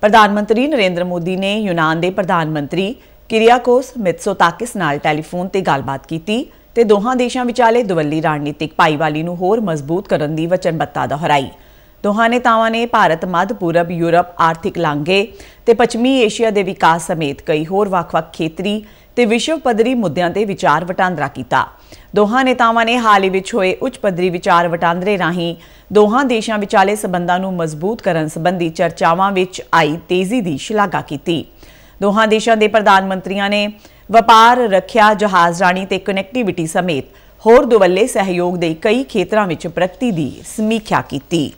ਪ੍ਰਧਾਨ ਮੰਤਰੀ ਨਰਿੰਦਰ ਮੋਦੀ ਨੇ ਯੂਨਾਨ ਦੇ ਪ੍ਰਧਾਨ ਮੰਤਰੀ ਕਿਰਿਆਕੋਸ ਮਿਤਸੋਤਾਕਿਸ ਨਾਲ ਟੈਲੀਫੋਨ ਤੇ ਗੱਲਬਾਤ ਕੀਤੀ ਤੇ ਦੋਹਾਂ ਦੇਸ਼ਾਂ ਵਿਚਾਲੇ ਦਵੱਲੀ ਰਾਜਨੀਤਿਕ ਭਾਈਵਾਲੀ ਨੂੰ ਹੋਰ ਮਜ਼ਬੂਤ ਕਰਨ ਦੀ ਵਚਨਬੱਧਤਾ ਦੁਹਰਾਈ ਦੋਹਾਂ ਨੇਤਾਵਾਂ ਨੇ ਭਾਰਤ ਮੱਧ ਪੂਰਬ ਯੂਰਪ ਆਰਥਿਕ ਲਾਂਘੇ ਤੇ ਪੱਛਮੀ ਏਸ਼ੀਆ ਦੇ ਵਿਕਾਸ ਸਮੇਤ ਕਈ ਹੋਰ ਵੱਖ-ਵੱਖ ਖੇਤਰੀ ਤੇ ਵਿਸ਼ਵ ਪੱਧਰੀ ਮੁੱਦਿਆਂ ਤੇ ਵਿਚਾਰ ਵਟਾਂਦਰਾ ਕੀਤਾ ਦੋਹਾਂ ਨੇਤਾਵਾਂ ਨੇ ਹਾਲ ਹੀ ਵਿੱਚ ਹੋਏ ਉੱਚ ਪੱਧਰੀ ਵਿਚਾਰ ਵਟਾਂਦਰੇ ਰਾਹੀਂ ਦੋਹਾਂ ਦੇਸ਼ਾਂ ਵਿਚਾਲੇ ਸਬੰਧਾਂ ਨੂੰ ਮਜ਼ਬੂਤ ਕਰਨ ਸੰਬੰਧੀ ਚਰਚਾਵਾਂ ਵਿੱਚ ਆਈ ਤੇਜ਼ੀ ਦੀ ਸ਼ਲਾਘਾ ਕੀਤੀ ਦੋਹਾਂ ਦੇਸ਼ਾਂ ਦੇ ਪ੍ਰਧਾਨ ਮੰਤਰੀਆਂ ਨੇ ਵਪਾਰ ਰੱਖਿਆ ਜਹਾਜ਼ ਰਾਣੀ ਤੇ ਕਨੈਕਟੀਵਿਟੀ ਸਮੇਤ ਹੋਰ ਦੁਵੱਲੇ ਸਹਿਯੋਗ ਦੇ ਕਈ ਖੇਤਰਾਂ ਵਿੱਚ ਪ੍ਰਗਤੀ ਦੀ ਸਮੀਖਿਆ ਕੀਤੀ